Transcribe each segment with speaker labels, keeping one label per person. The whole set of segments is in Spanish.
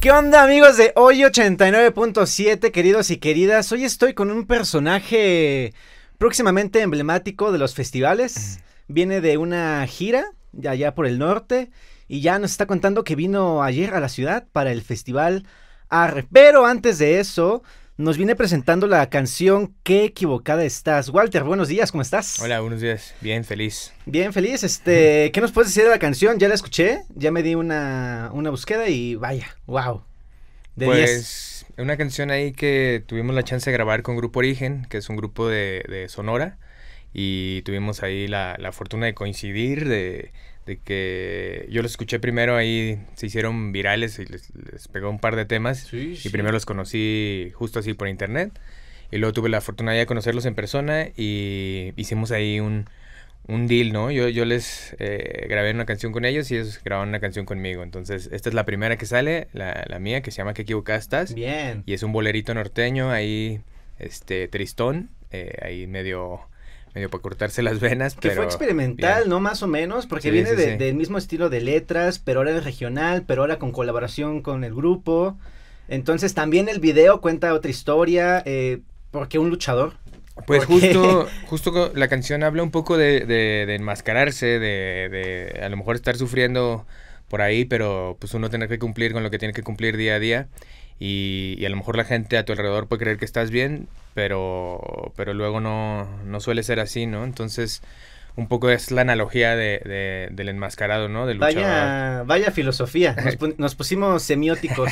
Speaker 1: ¿Qué onda amigos de hoy 89.7 queridos y queridas? Hoy estoy con un personaje próximamente emblemático de los festivales. Viene de una gira de allá por el norte y ya nos está contando que vino ayer a la ciudad para el festival Arre. Pero antes de eso, nos viene presentando la canción Qué equivocada estás. Walter, buenos días, ¿cómo estás?
Speaker 2: Hola, buenos días. Bien, feliz.
Speaker 1: Bien, feliz. Este, ¿qué nos puedes decir de la canción? Ya la escuché, ya me di una, búsqueda y vaya, wow. De pues,
Speaker 2: una canción ahí que tuvimos la chance de grabar con Grupo Origen, que es un grupo de, de Sonora, y tuvimos ahí la, la fortuna de coincidir, de, de que yo los escuché primero ahí, se hicieron virales y les, pegó un par de temas. y primero los conocí justo así por internet. Y luego tuve la fortuna de conocerlos en persona y hicimos ahí un, deal, ¿no? Yo, yo les eh, grabé una canción con ellos y ellos grabaron una canción conmigo. Entonces, esta es la primera que sale, la, la mía, que se llama Que Equivocastas. Bien. Y es un bolerito norteño ahí, este, tristón, eh, ahí medio medio para cortarse las venas. Que fue experimental,
Speaker 1: ¿no? Más o menos, porque viene del mismo estilo de letras, pero ahora es regional, pero ahora con colaboración con el grupo. Entonces también el video cuenta otra historia, eh, porque un luchador.
Speaker 2: Pues justo, justo la canción habla un poco de, enmascararse, de, de a lo mejor estar sufriendo por ahí, pero pues uno tener que cumplir con lo que tiene que cumplir día a día. Y, a lo mejor la gente a tu alrededor puede creer que estás bien, pero, pero luego no, no suele ser así, ¿no? Entonces, un poco es la analogía de, del enmascarado, ¿no? Del Vaya,
Speaker 1: vaya filosofía, nos, nos pusimos semióticos.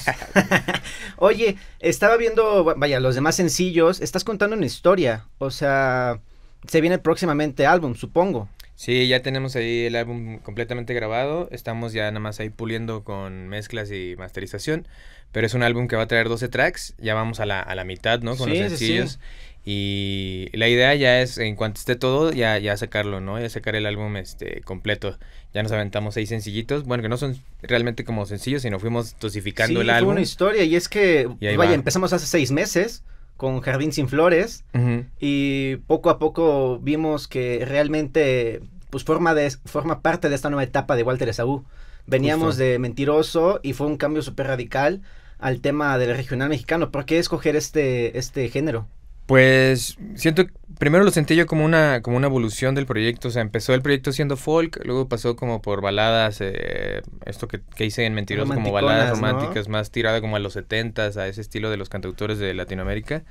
Speaker 1: Oye, estaba viendo, vaya, los demás sencillos, estás contando una historia, o sea, se viene próximamente álbum,
Speaker 2: supongo. Sí, ya tenemos ahí el álbum completamente grabado. Estamos ya nada más ahí puliendo con mezclas y masterización. Pero es un álbum que va a traer 12 tracks. Ya vamos a la, mitad, ¿no? Con los sencillos. Y la idea ya es, en cuanto esté todo, ya, ya sacarlo, ¿no? Ya sacar el álbum este completo. Ya nos aventamos seis sencillitos. Bueno, que no son realmente como sencillos, sino fuimos dosificando sí, el fue álbum. una historia.
Speaker 1: Y es que, vaya, empezamos hace seis meses con Jardín sin Flores y poco a poco vimos que realmente pues forma, de, forma parte de esta nueva etapa de Walter Esaú. Veníamos de Mentiroso y fue un cambio súper radical al tema del regional mexicano. ¿Por qué escoger este, este género?
Speaker 2: Pues siento, primero lo sentí yo como una, como una evolución del proyecto, o sea, empezó el proyecto siendo folk, luego pasó como por baladas, eh, esto que, hice en Mentiroso, como baladas románticas, más tirada como a los 70s, a ese estilo de los cantautores de Latinoamérica.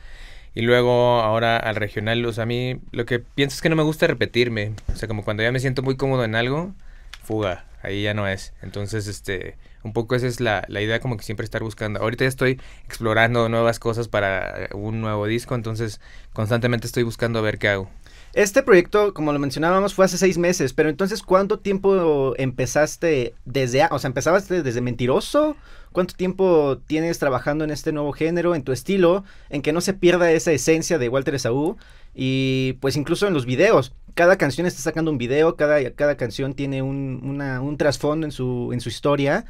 Speaker 2: Y luego ahora al regional, o sea, a mí lo que pienso es que no me gusta repetirme. O sea, como cuando ya me siento muy cómodo en algo, fuga, ahí ya no es. Entonces, este, un poco esa es la, la idea como que siempre estar buscando. Ahorita ya estoy explorando nuevas cosas para eh, un nuevo disco, entonces constantemente estoy buscando a ver qué hago.
Speaker 1: Este proyecto, como lo mencionábamos, fue hace seis meses, pero entonces, ¿cuánto tiempo empezaste desde, o sea, desde mentiroso? ¿Cuánto tiempo tienes trabajando en este nuevo género, en tu estilo, en que no se pierda esa esencia de Walter Esaú? Y pues incluso en los videos, cada canción está sacando un video, cada, cada canción tiene un, un trasfondo en su, en su historia.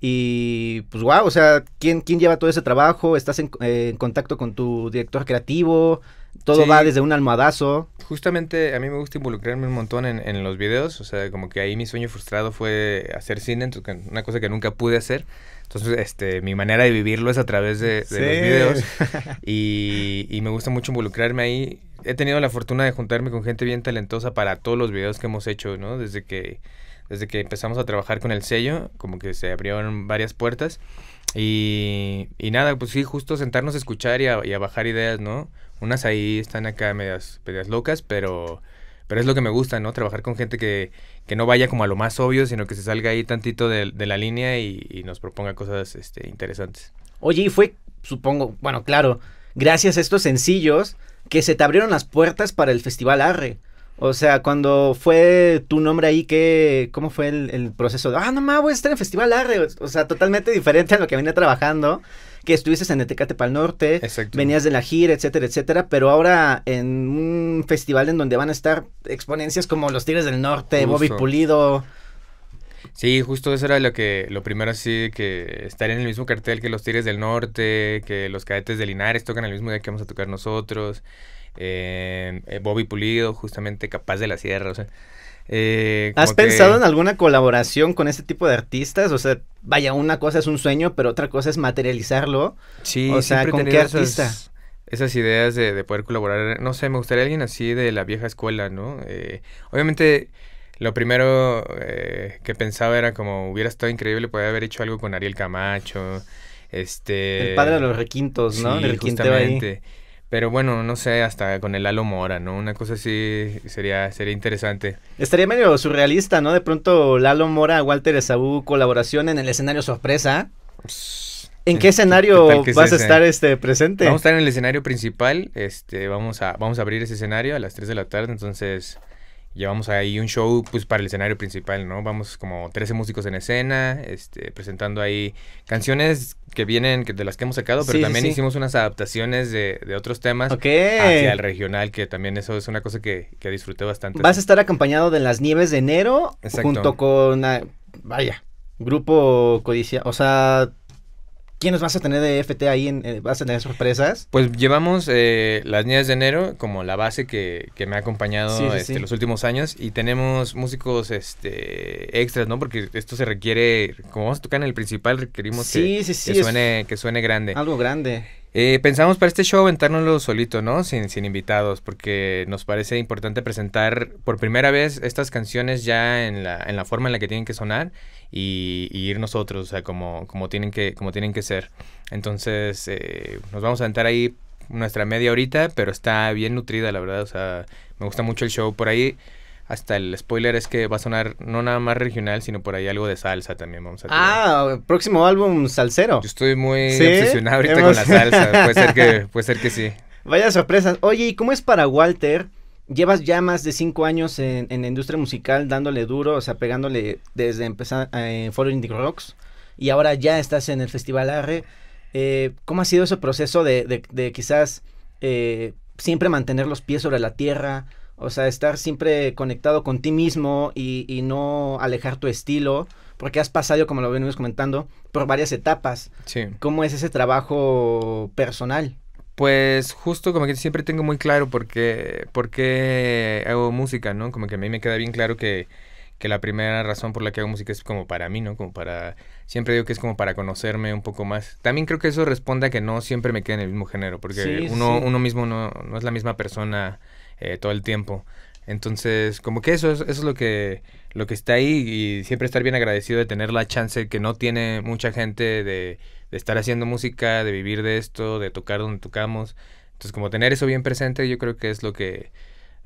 Speaker 1: Y pues wow, o sea, ¿quién, quién lleva todo ese trabajo? ¿Estás en, eh, contacto con tu director creativo? Todo va desde un almohadazo.
Speaker 2: Justamente a mí me gusta involucrarme un montón en, los videos, o sea, como que ahí mi sueño frustrado fue hacer cine, entonces, una cosa que nunca pude hacer. Entonces, este, mi manera de vivirlo es a través de, los videos y, y me gusta mucho involucrarme ahí. He tenido la fortuna de juntarme con gente bien talentosa para todos los videos que hemos hecho, ¿no? Desde que desde que empezamos a trabajar con el sello, como que se abrieron varias puertas. Y, nada, pues sí, justo sentarnos a escuchar y a, bajar ideas, ¿no? Unas ahí están acá medias, medias locas, pero, pero es lo que me gusta, ¿no? Trabajar con gente que, que no vaya como a lo más obvio, sino que se salga ahí tantito de, la línea y, nos proponga cosas este, interesantes.
Speaker 1: Oye, y fue, supongo, bueno, claro, gracias a estos sencillos que se te abrieron las puertas para el Festival Arre. O sea, cuando fue tu nombre ahí, ¿qué, ¿cómo fue el, proceso? Ah, no mames, voy a estar en Festival Arre. O sea, totalmente diferente a lo que venía trabajando. Que estuviste en Etecate para el Norte, venías de la gira, etcétera, etcétera. Pero ahora en un festival en donde van a estar exponencias como
Speaker 2: Los Tigres del Norte, Bobby Pulido. Sí, justo eso era lo que, lo primero así, que estar en el mismo cartel que los Tigres del Norte, que los cadetes de Linares tocan el mismo día que vamos a tocar nosotros, eh, eh, Bobby Pulido, justamente Capaz de la Sierra, o sea. Eh, ¿Has pensado en
Speaker 1: alguna colaboración con este tipo de artistas? O sea, vaya, una cosa es un sueño, pero otra cosa es materializarlo. Sí, o sea, ¿con qué artista?
Speaker 2: Esas, ideas de, de, poder colaborar, no sé, me gustaría alguien así de la vieja escuela, ¿no? obviamente lo primero eh, que pensaba era como hubiera estado increíble poder haber hecho algo con Ariel Camacho. Este. El padre de los requintos, ¿no? justamente. Pero bueno, no sé, hasta con el Lalo Mora, ¿no? Una cosa así sería, sería interesante.
Speaker 1: Estaría medio surrealista, ¿no? De pronto Lalo Mora, Walter Esaú, colaboración en el escenario sorpresa. ¿En qué escenario vas a estar este, presente? Vamos
Speaker 2: a estar en el escenario principal. Este, vamos a, vamos a abrir ese escenario a las 3 de la tarde. Entonces, llevamos ahí un show pues para el escenario principal, ¿no? Vamos como 13 músicos en escena, este, presentando ahí canciones que vienen de las que hemos sacado, pero también hicimos unas adaptaciones de, de otros temas hacia el regional, que también eso es una cosa que, que disfruté bastante. Vas a estar
Speaker 1: acompañado de las nieves de enero junto
Speaker 2: con una ah, vaya, grupo
Speaker 1: codicia, o sea, ¿Quiénes vas a tener de FT ahí? En, eh, ¿Vas a tener
Speaker 2: sorpresas? Pues llevamos eh, las niñas de Enero como la base que, que me ha acompañado este, los últimos años y tenemos músicos este, extras, ¿no? Porque esto se requiere, como vamos a tocar en el principal, requerimos que, suene, que suene grande. Algo grande. Eh, pensamos para este show aventárnoslo solito, ¿no? Sin, sin invitados, porque nos parece importante presentar por primera vez estas canciones ya en la, en la forma en la que tienen que sonar y, ir nosotros, o sea, como, como, tienen, que, como tienen que ser. Entonces, eh, nos vamos a sentar ahí nuestra media horita, pero está bien nutrida, la verdad. O sea, me gusta mucho el show por ahí hasta el spoiler es que va a sonar no nada más regional, sino por ahí algo de salsa también vamos a
Speaker 1: Ah, próximo álbum salsero. estoy muy obsesionado ahorita con la salsa, puede ser que, sí. Vaya sorpresa Oye, ¿y cómo es para Walter? Llevas ya más de cinco años en, la industria musical dándole duro, o sea, pegándole desde empezar eh, en eh, Follow Rocks y ahora ya estás en el Festival Arre. Eh, ¿Cómo ha sido ese proceso de, quizás eh, siempre mantener los pies sobre la tierra? O sea, estar siempre conectado con ti mismo y, y no alejar tu estilo, porque has pasado, como lo venimos comentando, por varias etapas. Sí. ¿Cómo es ese trabajo personal?
Speaker 2: Pues justo como que siempre tengo muy claro por qué, por qué hago música, ¿no? Como que a mí me queda bien claro que, la primera razón por la que hago música es como para mí, ¿no? Como para... Siempre digo que es como para conocerme un poco más. También creo que eso responde a que no siempre me quede en el mismo género, porque uno, uno mismo no, no es la misma persona eh, todo el tiempo. Entonces, como que eso, eso es lo que, lo que está ahí y siempre estar bien agradecido de tener la chance que no tiene mucha gente de, de estar haciendo música, de vivir de esto, de tocar donde tocamos. Entonces, como tener eso bien presente, yo creo que es lo que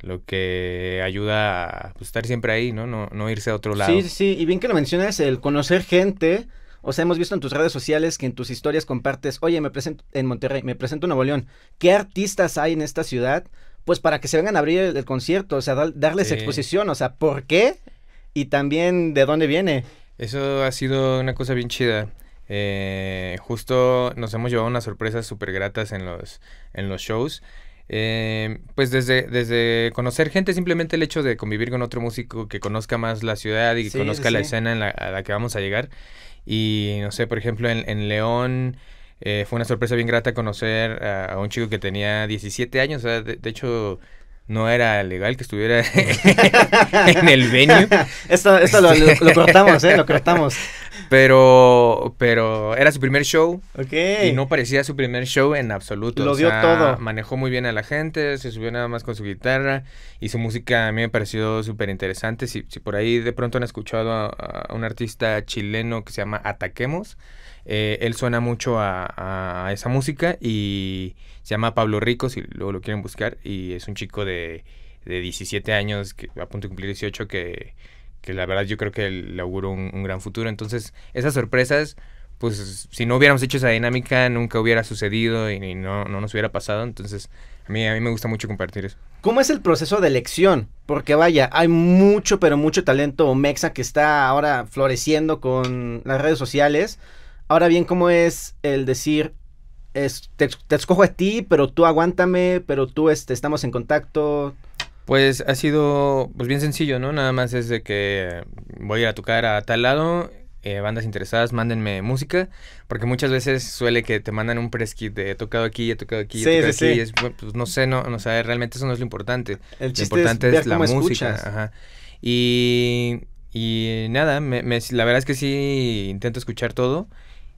Speaker 2: lo que ayuda a pues, estar siempre ahí, ¿no? ¿no? irse a otro lado. Sí,
Speaker 1: sí, y bien que lo mencionas, el conocer gente, o sea, hemos visto en tus redes sociales que en tus historias compartes, oye, me presento en Monterrey, me presento en Nuevo León. ¿Qué artistas hay en esta ciudad? pues para que se vengan a abrir el, concierto, o sea, darles exposición, o sea, ¿por qué? Y también de dónde viene.
Speaker 2: Eso ha sido una cosa bien chida. Eh, justo nos hemos llevado unas sorpresas súper gratas en los, en los shows. Eh, pues desde, desde conocer gente, simplemente el hecho de convivir con otro músico que conozca más la ciudad y que conozca la escena en la, a la que vamos a llegar. Y no sé, por ejemplo, en León eh, fue una sorpresa bien grata conocer a, un chico que tenía 17 años, de, hecho no era legal que estuviera en el venue. esto, esto lo, cortamos, ¿eh? Lo cortamos. Pero, pero era su primer show. Okay. Y no parecía su primer show en absoluto. Lo dio todo. Manejó muy bien a la gente, se subió nada más con su guitarra y su música a mí me pareció súper interesante. Si, si, por ahí de pronto han escuchado a un artista chileno que se llama Ataquemos. Eh, él suena mucho a, esa música y se llama Pablo Rico, si luego lo quieren buscar, y es un chico de, 17 años, que, a punto de cumplir 18, que, la verdad yo creo que le auguro un, gran futuro. Entonces, esas sorpresas, pues si no hubiéramos hecho esa dinámica, nunca hubiera sucedido y, no, no, nos hubiera pasado. Entonces, a mí, a mí me gusta mucho compartir eso.
Speaker 1: ¿Cómo es el proceso de elección? Porque vaya, hay mucho, pero mucho talento mexa que está ahora floreciendo con las redes sociales. Ahora bien, ¿cómo es el decir, te, escojo a ti, pero tú aguántame, pero tú este, estamos en contacto?
Speaker 2: Pues ha sido pues bien sencillo, ¿no? Nada más es de que voy a tocar a tal lado, eh, bandas interesadas, mándenme música, porque muchas veces suele que te mandan un preskit, de he tocado aquí, he tocado aquí, he tocado aquí, pues, no sé, no, no sé, realmente eso no es lo importante. El lo importante es, la música. Y, y nada, la verdad es que sí intento escuchar todo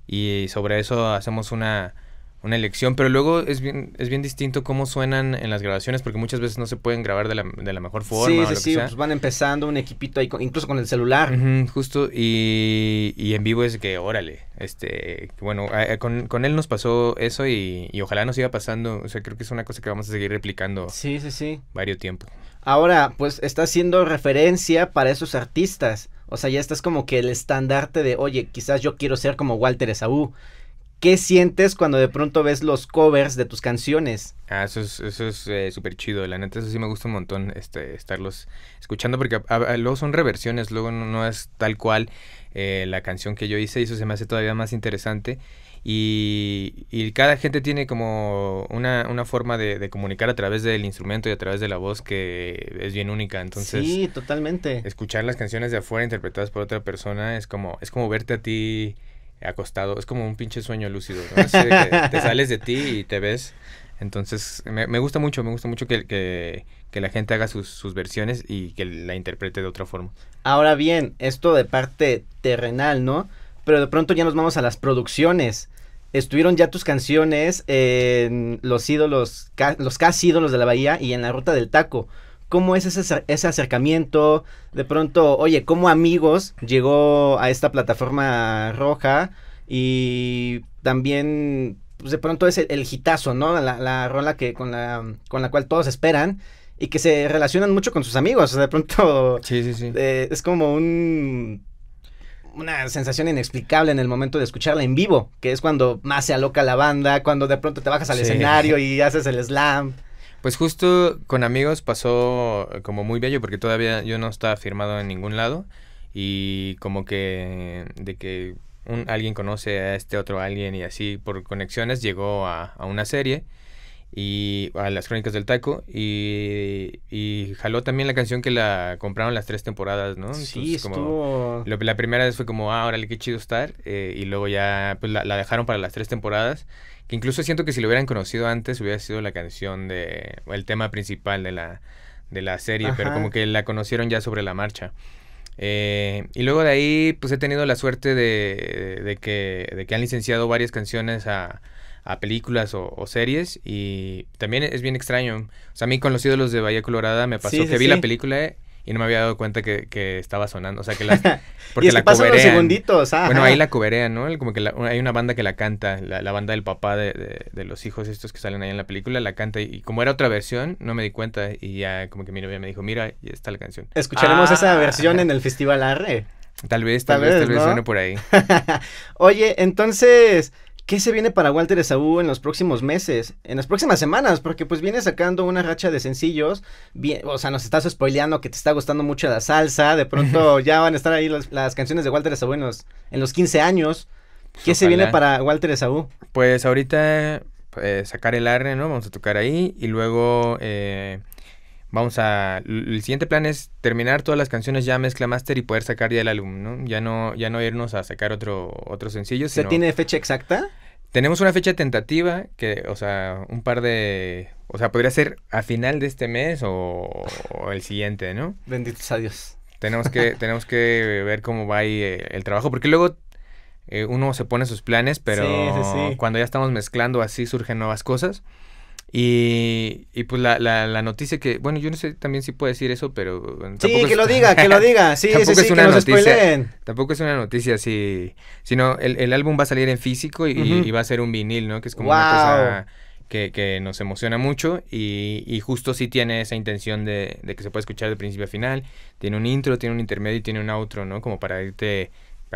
Speaker 2: y sobre eso hacemos una, una elección, pero luego es bien, es bien distinto cómo suenan en las grabaciones, porque muchas veces no se pueden grabar de la, de la mejor forma. sí, pues van empezando un equipito ahí, incluso con el celular. justo, y, y, en vivo es que, órale, este, bueno, con, con, él nos pasó eso y, y, ojalá nos siga pasando, o sea, creo que es una cosa que vamos a seguir replicando. Sí, sí, sí. Varios tiempo.
Speaker 1: Ahora, pues está haciendo referencia para esos artistas. O sea, ya estás como que el estandarte de, oye, quizás yo quiero ser como Walter Esaú. ¿Qué sientes cuando de pronto ves los covers de tus canciones?
Speaker 2: Ah, eso es eso es, eh, súper chido. La neta, eso sí me gusta un montón este, estarlos escuchando porque ah, ah, luego son reversiones, luego no, es tal cual eh, la canción que yo hice y eso se me hace todavía más interesante. Y, cada gente tiene como una, forma de, comunicar a través del instrumento y a través de la voz que es bien única. Entonces, sí, totalmente. Escuchar las canciones de afuera interpretadas por otra persona es como, es como verte a ti acostado. Es como un pinche sueño lúcido. ¿no? te sales de ti y te ves. Entonces, me, gusta mucho, me gusta mucho que, que, que la gente haga sus, sus, versiones y que la interprete de otra forma.
Speaker 1: Ahora bien, esto de parte terrenal, ¿no? Pero de pronto ya nos vamos a las producciones estuvieron ya tus canciones en los ídolos, los casi ídolos de la Bahía y en la Ruta del Taco. ¿Cómo es ese, acercamiento? De pronto, oye, ¿cómo Amigos llegó a esta plataforma roja? Y también, pues, de pronto es el, gitazo, ¿no? La, rola que, con, la, con la cual todos esperan y que se relacionan mucho con sus amigos. de pronto. Sí, sí, sí. Eh, es como un una sensación inexplicable en el momento de escucharla en vivo, que es cuando más se aloca la banda, cuando de pronto te bajas al escenario y
Speaker 2: haces el slam. Pues justo con amigos pasó eh, como muy bello porque todavía yo no estaba firmado en ningún lado y como que de que un, alguien conoce a este otro alguien y así por conexiones llegó a una serie y a las crónicas del taco y, jaló también la canción que la compraron las tres temporadas, ¿no? Sí, como, la primera vez fue como, ah, órale, qué chido estar eh, y luego ya pues, la, dejaron para las tres temporadas, que incluso siento que si lo hubieran conocido antes hubiera sido la canción de, el tema principal de la, serie, pero como que la conocieron ya sobre la marcha. Eh, y luego de ahí, pues he tenido la suerte de, de, que, de que han licenciado varias canciones a, películas o, series y también es bien extraño. O sea, a mí con los ídolos de Bahía Colorada me pasó que vi la película eh, y no me había dado cuenta que, estaba sonando. O sea, que las. Porque es la que segunditos. Ah, bueno, ahí la cuberea, ¿no? Como que hay una banda que la canta, la, banda del papá de, los hijos estos que salen ahí en la película, la canta. Y, como era otra versión, no me di cuenta. Y ya como que mi novia me dijo, mira, ya está la canción. Escucharemos esa ah. versión
Speaker 1: en el Festival Arre.
Speaker 2: Tal vez, tal, vez, tal vez suene por ahí.
Speaker 1: Oye, entonces, ¿Qué se viene para Walter Esaú en los próximos meses? En las próximas semanas, porque pues viene sacando una racha de sencillos. o sea, nos estás spoileando que te está gustando mucho la salsa. De pronto ya van a estar ahí las canciones de Walter Esaú en los, 15 años.
Speaker 2: ¿Qué se viene para
Speaker 1: Walter Esaú?
Speaker 2: Pues ahorita eh, sacar el arne, ¿no? Vamos a tocar ahí. Y luego eh, vamos a el siguiente plan es terminar todas las canciones ya mezcla master y poder sacar ya el álbum, ¿no? Ya no ya no irnos a sacar otro otro sencillo, ¿Se tiene fecha exacta? Tenemos una fecha tentativa que, o sea, un par de o sea, podría ser a final de este mes o, el siguiente, ¿no? Benditos a Dios. Tenemos que tenemos que ver cómo va ahí eh, el trabajo porque luego eh, uno se pone sus planes, pero cuando ya estamos mezclando así surgen nuevas cosas. Y, pues la, noticia que, bueno, yo no sé también si puedo decir eso, pero... Sí, que lo diga, que lo diga. Sí, tampoco sí, es una noticia, Tampoco es una noticia así, sino el, el, álbum va a salir en físico y, va a ser un vinil, ¿no? Que es como una cosa que, nos emociona mucho y, justo sí tiene esa intención de, de que se pueda escuchar de principio a final. Tiene un intro, tiene un intermedio y tiene un outro, ¿no? Como para irte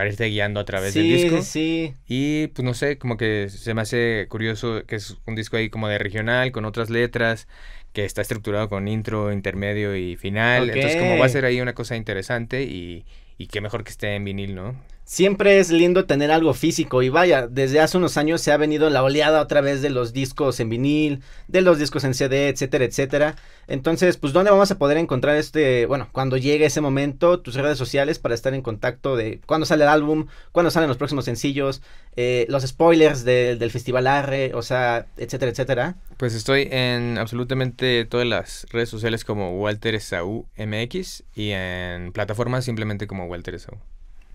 Speaker 2: esté guiando a través del disco. Sí, Y pues no sé, como que se me hace curioso que es un disco ahí como de regional, con otras letras, que está estructurado con intro, intermedio y final. Entonces como va a ser ahí una cosa interesante y, y qué mejor que esté en vinil, ¿no?
Speaker 1: Siempre es lindo tener algo físico y vaya, desde hace unos años se ha venido la oleada otra vez de los discos en vinil, de los discos en CD, etcétera, etcétera. Entonces, pues ¿dónde vamos a poder encontrar este, bueno, cuando llegue ese momento, tus redes sociales para estar en contacto de cuándo sale el álbum, cuándo salen los próximos sencillos, eh, los spoilers del Festival Arre, o sea, etcétera, etcétera?
Speaker 2: Pues estoy en absolutamente todas las redes sociales como Walter Sau MX y en plataformas simplemente como Walter Sau.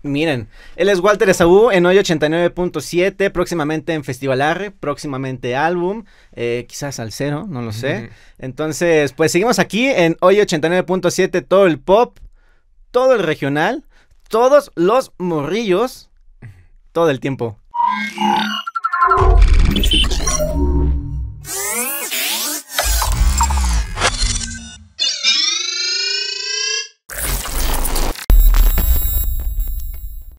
Speaker 1: Miren, él es Walter Esaú en hoy 89.7, próximamente en Festival Arre, próximamente álbum, eh, quizás al cero, no lo sé. Entonces, pues seguimos aquí en hoy 89.7, todo el pop, todo el regional, todos los morrillos, todo el tiempo.